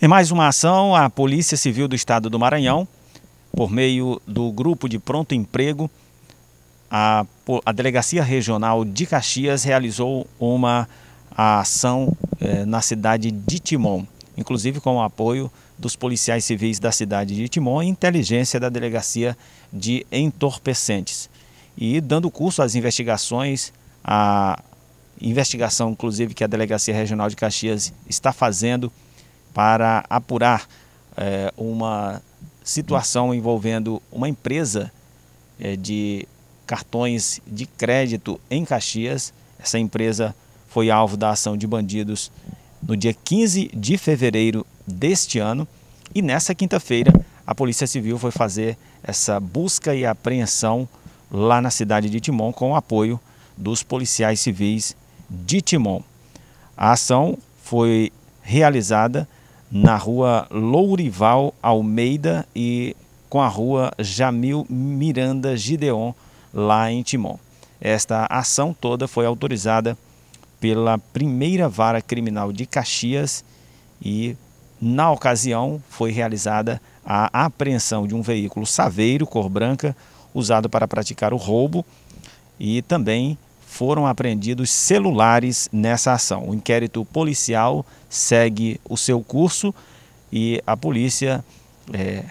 Em mais uma ação, a Polícia Civil do Estado do Maranhão, por meio do Grupo de Pronto Emprego, a, a Delegacia Regional de Caxias realizou uma ação eh, na cidade de Timon, inclusive com o apoio dos policiais civis da cidade de Timon e inteligência da Delegacia de Entorpecentes. E dando curso às investigações, a investigação, inclusive, que a Delegacia Regional de Caxias está fazendo para apurar é, uma situação envolvendo uma empresa é, de cartões de crédito em Caxias. Essa empresa foi alvo da ação de bandidos no dia 15 de fevereiro deste ano. E nessa quinta-feira, a Polícia Civil foi fazer essa busca e apreensão lá na cidade de Timon com o apoio dos policiais civis de Timon. A ação foi realizada na rua Lourival Almeida e com a rua Jamil Miranda Gideon, lá em Timon. Esta ação toda foi autorizada pela primeira vara criminal de Caxias e, na ocasião, foi realizada a apreensão de um veículo saveiro, cor branca, usado para praticar o roubo e também foram apreendidos celulares nessa ação. O inquérito policial segue o seu curso e a polícia é,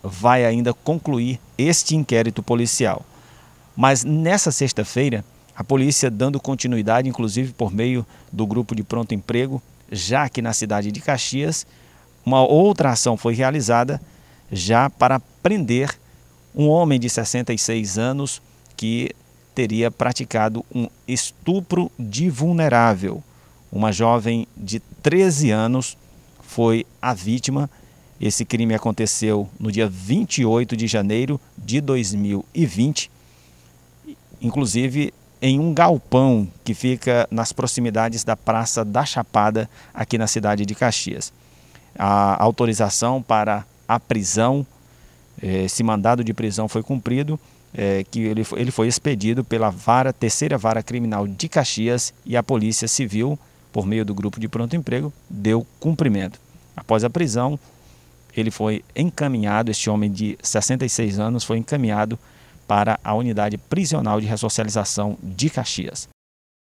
vai ainda concluir este inquérito policial. Mas nessa sexta-feira, a polícia, dando continuidade, inclusive por meio do grupo de pronto emprego, já que na cidade de Caxias, uma outra ação foi realizada já para prender um homem de 66 anos que teria praticado um estupro de vulnerável. Uma jovem de 13 anos foi a vítima. Esse crime aconteceu no dia 28 de janeiro de 2020, inclusive em um galpão que fica nas proximidades da Praça da Chapada, aqui na cidade de Caxias. A autorização para a prisão é, esse mandado de prisão foi cumprido, é, que ele, ele foi expedido pela vara, terceira vara criminal de Caxias e a Polícia Civil, por meio do grupo de pronto emprego, deu cumprimento. Após a prisão, ele foi encaminhado, este homem de 66 anos foi encaminhado para a unidade prisional de ressocialização de Caxias.